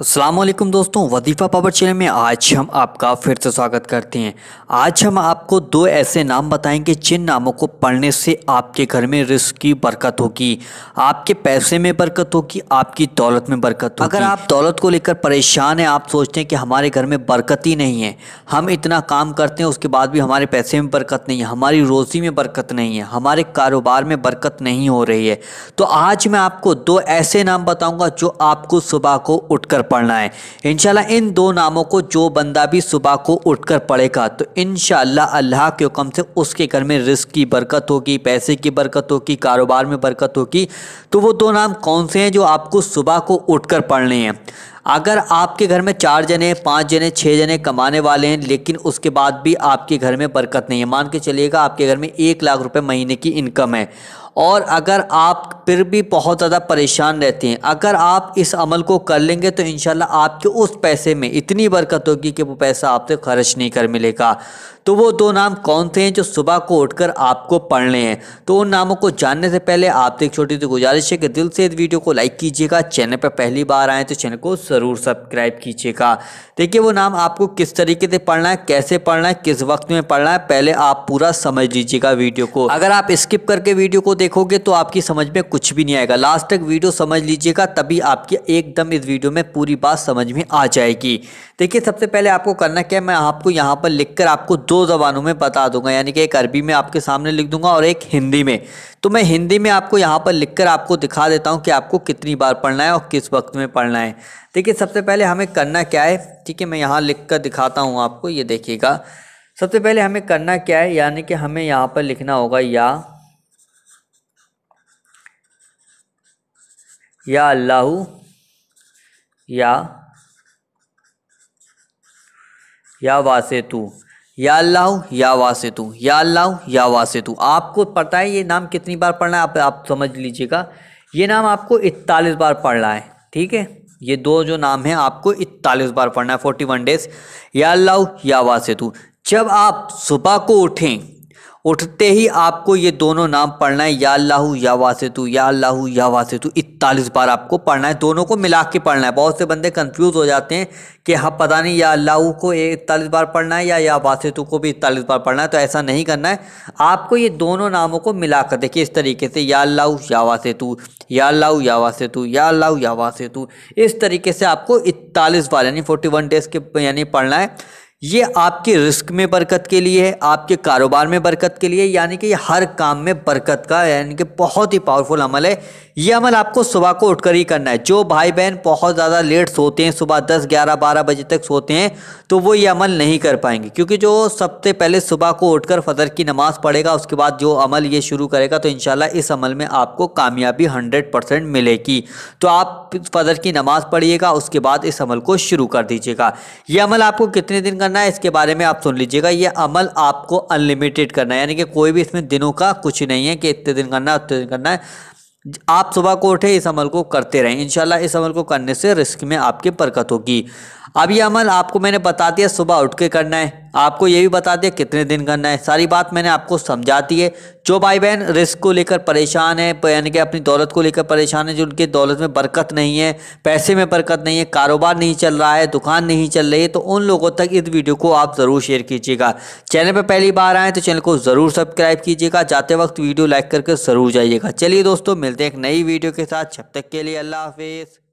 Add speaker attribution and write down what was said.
Speaker 1: असलम दोस्तों वजीफ़ा power channel में आज हम आपका फिर से स्वागत करते हैं आज हम आपको दो ऐसे नाम बताएंगे जिन नामों को पढ़ने से आपके घर में रिस्क की बरकत होगी आपके पैसे में बरकत होगी आपकी दौलत में बरकत होगी अगर आप दौलत को लेकर परेशान हैं आप सोचते हैं कि हमारे घर में बरकत ही नहीं है हम इतना काम करते हैं उसके बाद भी हमारे पैसे में बरकत नहीं है हमारी रोज़ी में बरकत नहीं है हमारे कारोबार में बरकत नहीं हो रही है तो आज मैं आपको दो ऐसे नाम बताऊँगा जो आपको सुबह को उठ पढ़ना है इन इन दो नामों को जो बंदा भी सुबह को उठकर पढ़ेगा तो इन अल्लाह के हुक्म से उसके घर में रिस्क की बरकत होगी पैसे की बरकत होगी कारोबार में बरकत होगी तो वो दो नाम कौन से हैं जो आपको सुबह को उठकर पढ़ने हैं अगर आपके घर में चार जने पाँच जने छः जने कमाने वाले हैं लेकिन उसके बाद भी आपके घर में बरकत नहीं है मान के चलिएगा आपके घर में एक लाख रुपए महीने की इनकम है और अगर आप फिर भी बहुत ज़्यादा परेशान रहते हैं अगर आप इस अमल को कर लेंगे तो इन आपके उस पैसे में इतनी बरकत होगी कि वो पैसा आपसे खर्च नहीं कर मिलेगा तो वो दो नाम कौन थे हैं जो सुबह को उठकर आपको पढ़ने हैं तो उन नामों को जानने से पहले आपसे एक छोटी सी गुजारिश है कि दिल से इस वीडियो को लाइक कीजिएगा चैनल पर पहली बार आएँ तो चैनल को ज़रूर सब्सक्राइब कीजिएगा देखिए वो नाम आपको किस तरीके से पढ़ना है कैसे पढ़ना है किस वक्त में पढ़ना है पहले आप पूरा समझ लीजिएगा वीडियो को अगर आप स्किप करके वीडियो को देखोगे तो आपकी समझ में कुछ भी नहीं आएगा लास्ट तक वीडियो समझ लीजिएगा तभी आपकी एकदम इस वीडियो में पूरी बात समझ में आ जाएगी देखिए सबसे पहले आपको करना क्या है मैं आपको यहाँ पर लिख आपको दो जबानों में बता दूंगा यानी कि एक अरबी में आपके सामने लिख दूंगा और एक हिंदी में तो मैं हिंदी में आपको यहाँ पर लिख आपको दिखा देता हूँ कि आपको कितनी बार पढ़ना है और किस वक्त में पढ़ना है देखिए सबसे पहले हमें करना क्या है ठीक है मैं यहाँ लिख कर दिखाता हूँ आपको ये देखिएगा सबसे पहले हमें करना क्या है यानी कि हमें यहाँ पर लिखना होगा या या अल्लाह या या वासे तू या अल्लाह या वासे तू या अल्लाह या वासे तू आपको पता है ये नाम कितनी बार पढ़ना है आप, आप समझ लीजिएगा ये नाम आपको इकतालीस बार पढ़ना है ठीक है ये दो जो नाम है आपको इकतालीस बार पढ़ना है फोर्टी वन डेज या अल्लाह या वासेतु जब आप सुबह को उठें उठते ही आपको ये दोनों नाम पढ़ना है या लाहू या वासितु या लाहू या वासितु इकतालीस बार आपको पढ़ना है दोनों को मिला के पढ़ना है बहुत से बंदे कंफ्यूज हो जाते हैं कि हाँ पता नहीं या लाहू को इकतालीस बार पढ़ना है या या वासितु को भी इकतालीस बार पढ़ना है तो ऐसा नहीं करना है आपको ये दोनों नामों को मिला कर देखिए इस तरीके से या लाहू या वासितु या लाऊ या वासितु या लाऊ या वासितु इस तरीके से आपको इकतालीस बार यानी फोर्टी वन डेज़ के यानी पढ़ना है ये आपके रिस्क में बरकत के लिए है आपके कारोबार में बरकत के लिए यानी कि ये हर काम में बरकत का यानी कि बहुत ही पावरफुल अमल है ये अमल आपको सुबह को उठकर ही करना है जो भाई बहन बहुत ज़्यादा लेट सोते हैं सुबह दस ग्यारह बारह बजे तक सोते हैं तो वो ये अमल नहीं कर पाएंगे क्योंकि जो सबसे पहले सुबह को उठकर फजर की नमाज़ पढ़ेगा उसके बाद जो अमल ये शुरू करेगा तो इन इस अमल में आपको कामयाबी हंड्रेड परसेंट मिलेगी तो आप फजर की नमाज़ पढ़िएगा उसके बाद इस अमल को शुरू कर दीजिएगा यह अमल आपको कितने दिन का करना है इसके बारे में आप सुन लीजिएगा ये अमल आपको अनलिमिटेड करना है यानी कि कोई भी इसमें दिनों का कुछ नहीं है कि इतने दिन करना है उतने दिन करना है आप सुबह को उठे इस अमल को करते रहें इंशाल्लाह इस अमल को करने से रिस्क में आपकी बरकत होगी अब ये अमल आपको मैंने बता दिया सुबह उठ के करना है आपको ये भी बता दिया कितने दिन करना है सारी बात मैंने आपको समझा दी है जो भाई बहन रिस्क को लेकर परेशान है यानी कि अपनी दौलत को लेकर परेशान है जो उनकी दौलत में बरकत नहीं है पैसे में बरकत नहीं है कारोबार नहीं चल रहा है दुकान नहीं चल रही है तो उन लोगों तक इस वीडियो को आप ज़रूर शेयर कीजिएगा चैनल पर पहली बार आएँ तो चैनल को ज़रूर सब्सक्राइब कीजिएगा जाते वक्त वीडियो लाइक करके ज़रूर जाइएगा चलिए दोस्तों मिलते हैं एक नई वीडियो के साथ जब तक के लिए अल्लाह हाफिज़